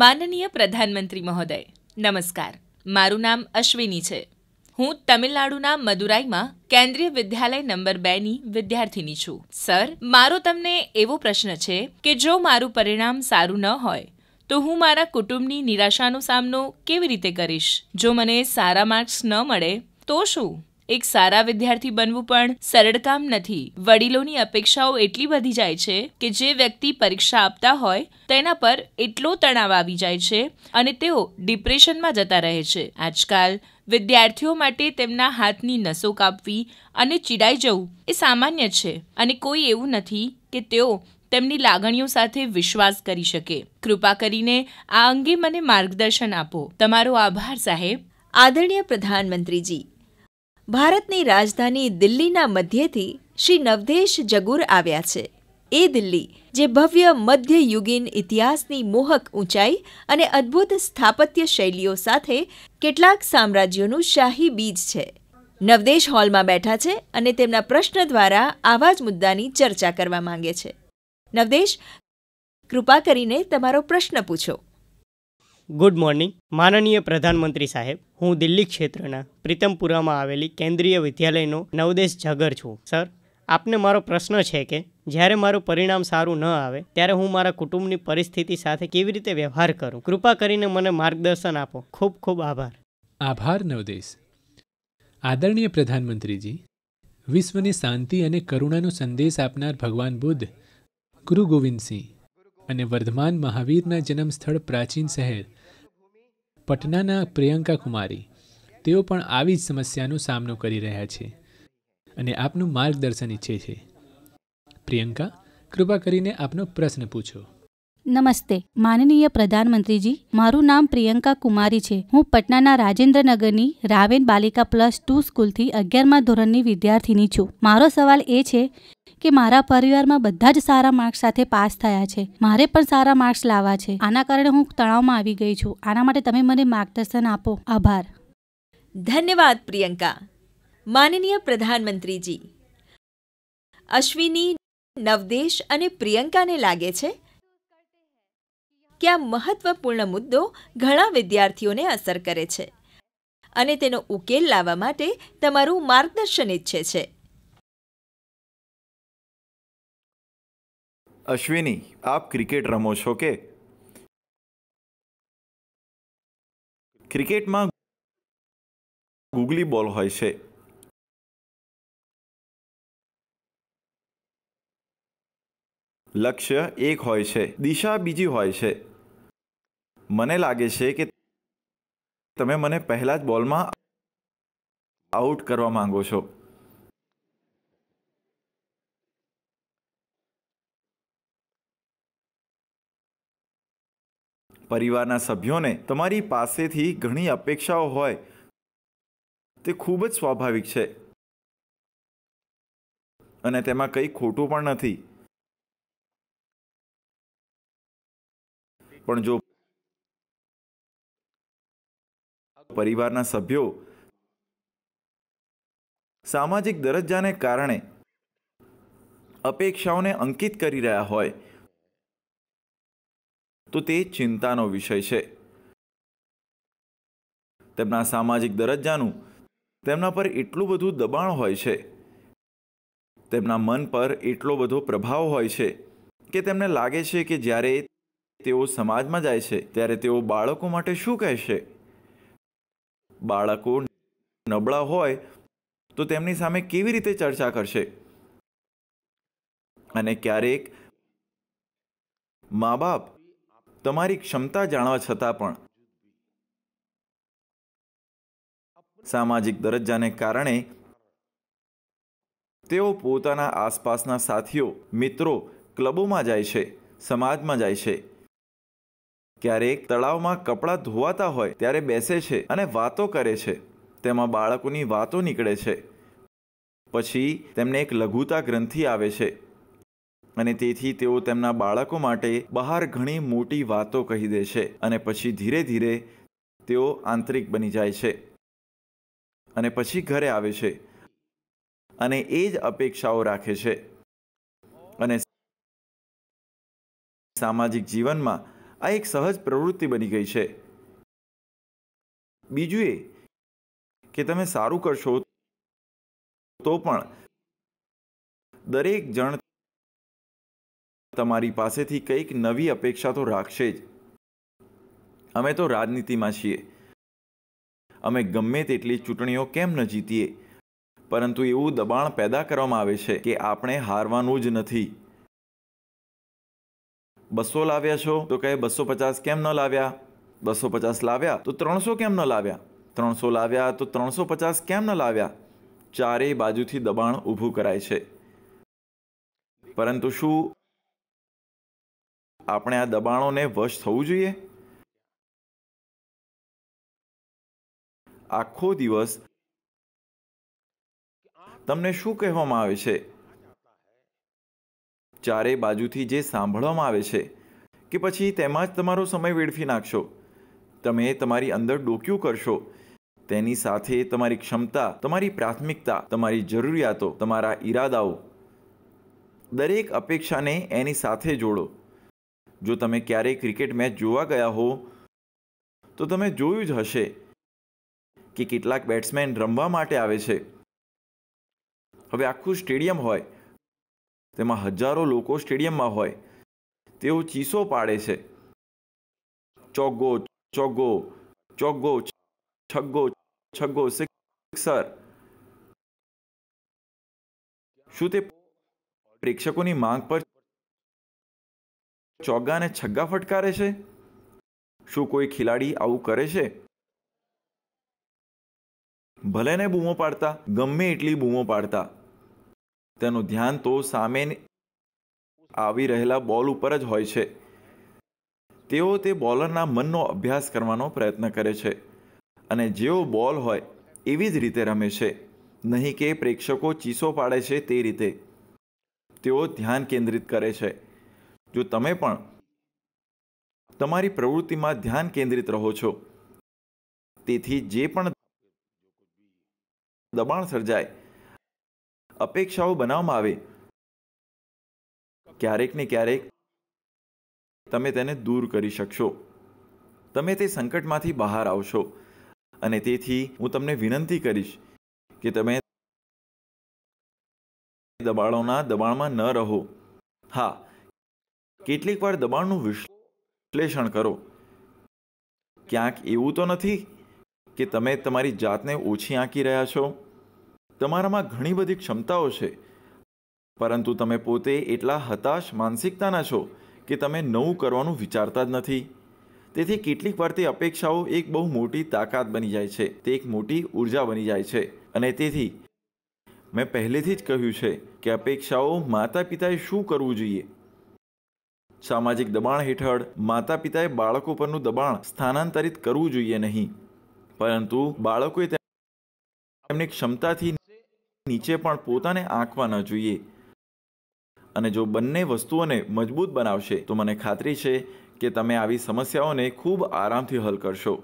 માનનીય પ્રધાનમંત્રી મહોદય નમસ્કાર મારું નામ અશ્વિની છે હું તમિલનાડુના મદુરાઈમાં કેન્દ્રીય વિદ્યાલય નંબર બેની વિદ્યાર્થીની છું સર મારો તમને એવો પ્રશ્ન છે કે જો મારું પરિણામ સારું ન હોય તો હું મારા કુટુંબની નિરાશાનો સામનો કેવી રીતે કરીશ જો મને સારા માર્ક્સ ન મળે તો શું એક સારા વિદ્યાર્થી બનવું પણ સરળ કામ નથી વડીલોની અપેક્ષાઓ એટલી વધી જાય છે કે જે વ્યક્તિ પરીક્ષા આપતા હોય તેના પર એટલો તણાવ આવી જાય છે અને તેઓ ડિપ્રેશનમાં જતા રહે છે આજકાલ વિદ્યાર્થીઓ માટે તેમના હાથની નસો કાપવી અને ચીડાઈ જવું એ સામાન્ય છે અને કોઈ એવું નથી કે તેઓ તેમની લાગણીઓ સાથે વિશ્વાસ કરી શકે કૃપા કરીને આ અંગે મને માર્ગદર્શન આપો તમારો આભાર સાહેબ આદરણીય પ્રધાનમંત્રીજી ભારતની રાજધાની દિલ્હીના મધ્યથી શ્રી નવદેશ જગુર આવ્યા છે એ દિલ્હી જે ભવ્ય મધ્યયુગીન ઇતિહાસની મોહક ઊંચાઈ અને અદ્ભુત સ્થાપત્ય શૈલીઓ સાથે કેટલાક સામ્રાજ્યોનું શાહી બીજ છે નવદેશ હોલમાં બેઠા છે અને તેમના પ્રશ્ન દ્વારા આવા જ મુદ્દાની ચર્ચા કરવા માંગે છે નવદેશ કૃપા કરીને તમારો પ્રશ્ન પૂછો ગુડ મોર્નિંગ માનનીય પ્રધાનમંત્રી સાહેબ હું દિલ્હી ક્ષેત્રના પ્રીતમપુરામાં આવેલી કેન્દ્રીય વિદ્યાલયનો નવદેશ જાગર છું સર આપને મારો પ્રશ્ન છે કે જ્યારે મારું પરિણામ સારું ન આવે ત્યારે હું મારા કુટુંબની પરિસ્થિતિ સાથે કેવી રીતે વ્યવહાર કરું કૃપા કરીને મને માર્ગદર્શન આપો ખૂબ ખૂબ આભાર આભાર નવદેશ આદરણીય પ્રધાનમંત્રીજી વિશ્વની શાંતિ અને કરુણાનો સંદેશ આપનાર ભગવાન બુદ્ધ ગુરુ ગોવિંદસિંહ અને વર્ધમાન મહાવીરના જન્મ સ્થળ પ્રાચીન શહેર પટનાના પ્રિયંકા કુમારી તેઓ પણ આવી જ સમસ્યાનો સામનો કરી રહ્યા છે અને આપનું માર્ગદર્શન ઈચ્છે છે પ્રિયંકા કૃપા કરીને આપનો પ્રશ્ન પૂછો નમસ્તે માનનીય પ્રધાનમંત્રીજી મારું નામ પ્રિયંકા કુમારી છે હું પટનાના રાજેન્દ્રનગરની રાવેન બાલિકા પ્લસ ટુ સ્કૂલથી અગિયારમા ધોરણની વિદ્યાર્થીની છું મારો સવાલ એ છે કે મારા પરિવારમાં બધા જ સારા માર્ક્સ સાથે પાસ થયા છે મારે પણ સારા માર્ક્સ લાવવા છે આના કારણે હું તણાવમાં આવી ગઈ છું આના માટે તમે મને માર્ગદર્શન આપો આભાર ધન્યવાદ પ્રિયંકા માનનીય પ્રધાનમંત્રીજી અશ્વિની નવદેશ અને પ્રિયંકાને લાગે છે કે આ મહત્વપૂર્ણ મુદ્દો ઘણા વિદ્યાર્થીઓને અસર કરે છે અને તેનો ઉકેલ લાવવા માટે તમારું માર્ગદર્શન ઈચ્છે છે અશ્વિની આપ ક્રિકેટ રમો છો કે ક્રિકેટમાં ગુગલી બોલ હોય છે લક્ષ્ય એક હોય છે દિશા બીજી હોય છે મને લાગે છે કે તમે મને પહેલા જ બોલમાં આઉટ કરવા માંગો છો પરિવારના સભ્યોને તમારી પાસેથી ઘણી અપેક્ષાઓ હોય તે ખૂબ જ સ્વાભાવિક છે અને તેમાં કંઈ ખોટું પણ નથી પણ જો પરિવારના સભ્યો સામાજિક દરજ્જાને કારણે અપેક્ષાઓને અંકિત કરી રહ્યા હોય તો તે ચિંતાનો વિષય છે તેમના સામાજિક દરજ્જાનું તેમના પર એટલું બધું દબાણ હોય છે તેમના મન પર એટલો બધો પ્રભાવ હોય છે કે તેમને લાગે છે કે જ્યારે તેઓ સમાજમાં જાય છે ત્યારે તેઓ બાળકો માટે શું કહેશે બાળકો નબળા હોય તો તેમની સામે કેવી રીતે ચર્ચા કરશે અને ક્યારેક મા બાપ તમારી ક્ષમતા જાણવા છતાં પણ સામાજિક દરજ્જાને કારણે તેઓ પોતાના આસપાસના સાથીઓ મિત્રો ક્લબોમાં જાય છે સમાજમાં જાય છે ક્યારેક તળાવમાં કપડાં ધોવાતા હોય ત્યારે બેસે છે અને વાતો કરે છે તેમાં બાળકોની વાતો નીકળે છે પછી તેમને એક લઘુતા ગ્રંથિ આવે છે અને તેથી તેઓ તેમના બાળકો માટે બહાર ઘણી મોટી વાતો કહી દે છે અને પછી ધીરે ધીરે તેઓ આંતરિક બની જાય છે અને પછી ઘરે આવે છે અને એ જ અપેક્ષાઓ રાખે છે અને સામાજિક જીવનમાં આ એક સહજ પ્રવૃત્તિ બની ગઈ છે બીજું એ કે તમે સારું કરશો તો પણ દરેક જણ તમારી પાસેથી કંઈક નવી અપેક્ષા તો રાખશે જ અમે તો રાજનીતિમાં છીએ અમે ગમે તેટલી ચૂંટણીઓ કેમ ન જીતીએ પરંતુ એવું દબાણ પેદા કરવામાં આવે છે કે આપણે હારવાનું જ નથી બસો લાવ્યા છો તો કહે બસો પચાસ કેમ ન લાવ્યા બસો પચાસ લાવ્યા તો ત્રણસો કેમ ન લાવ્યા ત્રણસો લાવ્યા તો ત્રણસો પચાસ કેમ ન લાવ્યા ચારેય બાજુથી દબાણ ઊભું કરાય છે પરંતુ શું આપણે આ દબાણોને વશ થવું જોઈએ આખો દિવસ તમને શું કહેવામાં આવે છે ચારે બાજુથી જે સાંભળવામાં આવે છે કે પછી તેમાં જ તમારો સમય વેડફી નાખશો તમે તમારી અંદર ડોક્યું કરશો તેની સાથે તમારી ક્ષમતા તમારી પ્રાથમિકતા તમારી જરૂરિયાતો તમારા ઈરાદાઓ દરેક અપેક્ષાને એની સાથે જોડો જો તમે ક્યારેય ક્રિકેટ મેચ જોવા ગયા હો તો તમે જોયું જ હશે કે કેટલાક બેટ્સમેન રમવા માટે આવે છે હવે આખું સ્ટેડિયમ હોય તેમાં હજારો લોકો સ્ટેડિયમમાં હોય તેઓ ચીસો પાડે છે ચોગ્ગો ચોગ્ગો ચોગ્ગો છગ્ગો છગ્ગો સિક્સર શું તે પ્રેક્ષકોની માંગ પર ચોગ્ગા અને છગ્ગા ફટકારે છે શું કોઈ ખેલાડી આવું કરે છે ભલે ને બૂમો પાડતા ગમે એટલી બૂમો પાડતા તેનું ધ્યાન તો સામે આવી રહેલા બોલ ઉપર જ હોય છે તેઓ તે બોલરના મનનો અભ્યાસ કરવાનો પ્રયત્ન કરે છે અને જેવો બોલ હોય એવી જ રીતે રમે છે નહીં કે પ્રેક્ષકો ચીસો પાડે છે તે રીતે તેઓ ધ્યાન કેન્દ્રિત કરે છે જો તમે પણ તમારી પ્રવૃત્તિમાં ધ્યાન કેન્દ્રિત રહો છો તેથી જે પણ દબાણ સર્જાય અપેક્ષાઓ બનાવવામાં આવે ક્યારેક ને ક્યારેક તમે તેને દૂર કરી શકશો તમે તે સંકટમાંથી બહાર આવશો અને તેથી હું તમને વિનંતી કરીશ કે તમે દબાણોના દબાણમાં ન રહો હા કેટલીક વાર દબાણનું વિશ્લેષણ કરો ક્યાંક એવું તો નથી કે તમે તમારી જાતને ઓછી આંકી રહ્યા છો તમારામાં ઘણી બધી ક્ષમતાઓ છે પરંતુ તમે પોતે એટલા હતાશ માનસિકતાના છો કે તમે નવું કરવાનું વિચારતા જ નથી તેથી કેટલીક વાર તે અપેક્ષાઓ એક બહુ મોટી તાકાત બની જાય છે તે એક મોટી ઉર્જા બની જાય છે અને તેથી મેં પહેલેથી જ કહ્યું છે કે અપેક્ષાઓ માતા પિતાએ શું કરવું જોઈએ સામાજિક દબાણ હેઠળ માતા પિતાએ બાળકો પરનું દબાણ સ્થાનાંતરિત કરવું જોઈએ નહીં પરંતુ બાળકોએ તેમની ક્ષમતાથી નીચે પણ પોતાને આંકવા ન જોઈએ અને જો બંને વસ્તુઓને મજબૂત બનાવશે તો મને ખાતરી છે કે તમે આવી સમસ્યાઓને ખૂબ આરામથી હલ કરશો